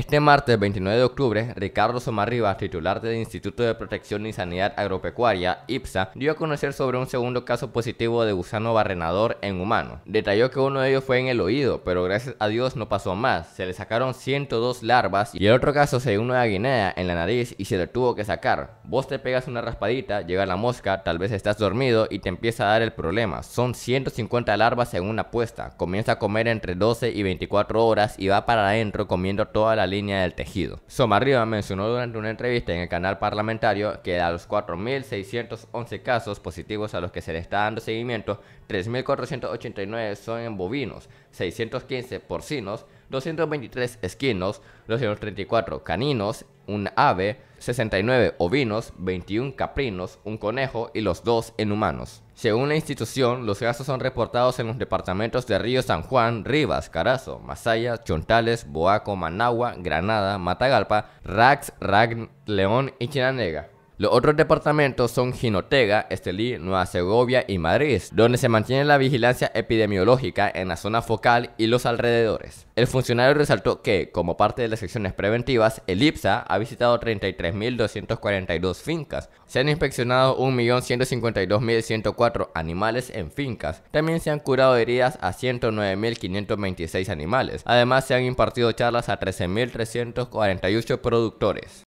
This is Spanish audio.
Este martes 29 de octubre, Ricardo Somarriba, titular del Instituto de Protección y Sanidad Agropecuaria, IPSA, dio a conocer sobre un segundo caso positivo de gusano barrenador en humano. Detalló que uno de ellos fue en el oído, pero gracias a Dios no pasó más. Se le sacaron 102 larvas y el otro caso se dio una guinea en la nariz y se le tuvo que sacar. Vos te pegas una raspadita, llega la mosca, tal vez estás dormido y te empieza a dar el problema. Son 150 larvas en una puesta. Comienza a comer entre 12 y 24 horas y va para adentro comiendo toda la línea del tejido. Somarriba mencionó durante una entrevista en el canal parlamentario que de los 4.611 casos positivos a los que se le está dando seguimiento, 3.489 son en bovinos, 615 porcinos, 223 esquinos, 234 caninos, un ave, 69 ovinos, 21 caprinos, un conejo y los dos en humanos. Según la institución, los gastos son reportados en los departamentos de Río San Juan, Rivas, Carazo, Masaya, Chontales, Boaco, Managua, Granada, Matagalpa, Rax, Ragn, León y Chinanega. Los otros departamentos son Jinotega, Estelí, Nueva Segovia y Madrid, donde se mantiene la vigilancia epidemiológica en la zona focal y los alrededores. El funcionario resaltó que, como parte de las secciones preventivas, el IPSA ha visitado 33.242 fincas. Se han inspeccionado 1.152.104 animales en fincas. También se han curado heridas a 109.526 animales. Además, se han impartido charlas a 13.348 productores.